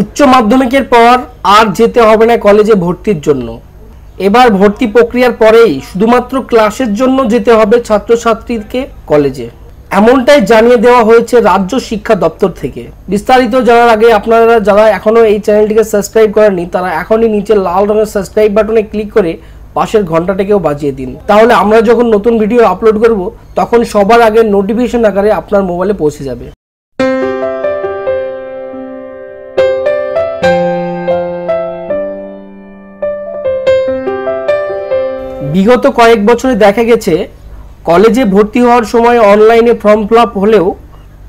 উচ্চ মাধ্যমিকের পর আর যেতে হবে না কলেজে ভর্তির জন্য এবার ভর্তি প্রক্রিয়ার পরেই শুধুমাত্র ক্লাসের জন্য যেতে হবে ছাত্রছাত্রীকে কলেজে এমনটাই জানিয়ে দেওয়া হয়েছে রাজ্য শিক্ষা দপ্তর থেকে বিস্তারিত জানার আগে আপনারা যারা এখনও এই চ্যানেলটিকে সাবস্ক্রাইব করেননি তারা এখনই নিচে লাল রঙের সাবস্ক্রাইব বাটনে ক্লিক করে পাশের ঘন্টাটাকেও বাজিয়ে দিন তাহলে আমরা যখন নতুন ভিডিও আপলোড করব তখন সবার আগে নোটিফিকেশন আকারে আপনার মোবাইলে পৌঁছে যাবে বিগত কয়েক বছরে দেখা গেছে কলেজে ভর্তি হওয়ার সময় অনলাইনে ফর্ম ফিল হলেও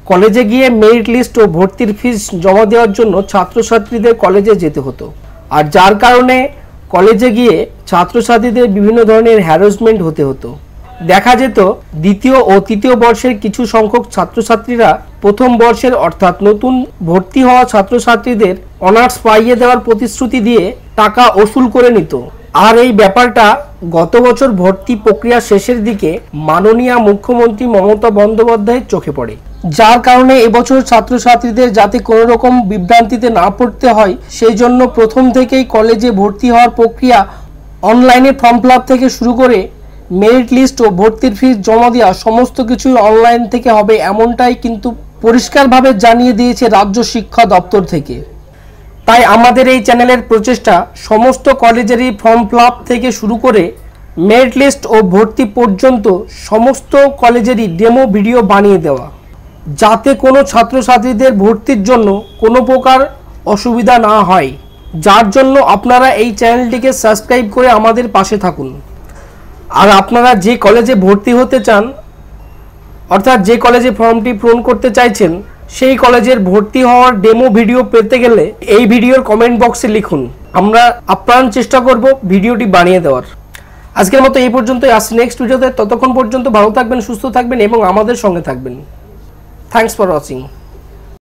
কলেজে গিয়ে মেরিট লিস্ট ও ভর্তির ফিস জমা দেওয়ার জন্য ছাত্রছাত্রীদের কলেজে যেতে হতো আর যার কারণে কলেজে গিয়ে ছাত্রছাত্রীদের বিভিন্ন ধরনের হ্যারাসমেন্ট হতে হতো দেখা যেত দ্বিতীয় ও তৃতীয় বর্ষের কিছু সংখ্যক ছাত্রছাত্রীরা প্রথম বর্ষের অর্থাৎ নতুন ভর্তি হওয়া ছাত্রছাত্রীদের অনার্স পাইয়ে দেওয়ার প্রতিশ্রুতি দিয়ে টাকা ওসুল করে নিত আর এই ব্যাপারটা গত বছর ভর্তি প্রক্রিয়া শেষের দিকে মাননীয় মুখ্যমন্ত্রী মমতা বন্দ্যোপাধ্যায়ের চোখে পড়ে যার কারণে এবছর ছাত্রছাত্রীদের যাতে কোনো রকম বিভ্রান্তিতে না পড়তে হয় সেই জন্য প্রথম থেকেই কলেজে ভর্তি হওয়ার প্রক্রিয়া অনলাইনে ফর্ম ফিল থেকে শুরু করে মেরিট লিস্ট ও ভর্তির ফিস জমা দেওয়া সমস্ত কিছুই অনলাইন থেকে হবে এমনটাই কিন্তু পরিষ্কারভাবে জানিয়ে দিয়েছে রাজ্য শিক্ষা দপ্তর থেকে তাই আমাদের এই চ্যানেলের প্রচেষ্টা সমস্ত কলেজেরই ফর্ম ফিল থেকে শুরু করে মেরিট লিস্ট ও ভর্তি পর্যন্ত সমস্ত কলেজেরই ডেমো ভিডিও বানিয়ে দেওয়া যাতে কোনো ছাত্রছাত্রীদের ভর্তির জন্য কোনো প্রকার অসুবিধা না হয় যার জন্য আপনারা এই চ্যানেলটিকে সাবস্ক্রাইব করে আমাদের পাশে থাকুন আর আপনারা যে কলেজে ভর্তি হতে চান অর্থাৎ যে কলেজে ফর্মটি পূরণ করতে চাইছেন সেই কলেজের ভর্তি হওয়ার ডেমো ভিডিও পেতে গেলে এই ভিডিওর কমেন্ট বক্সে লিখুন আমরা আপ্রাণ চেষ্টা করব ভিডিওটি বানিয়ে দেওয়ার আজকের মতো এই পর্যন্তই আসছি নেক্সট ভিডিওতে ততক্ষণ পর্যন্ত ভালো থাকবেন সুস্থ থাকবেন এবং আমাদের সঙ্গে থাকবেন থ্যাংকস ফর ওয়াচিং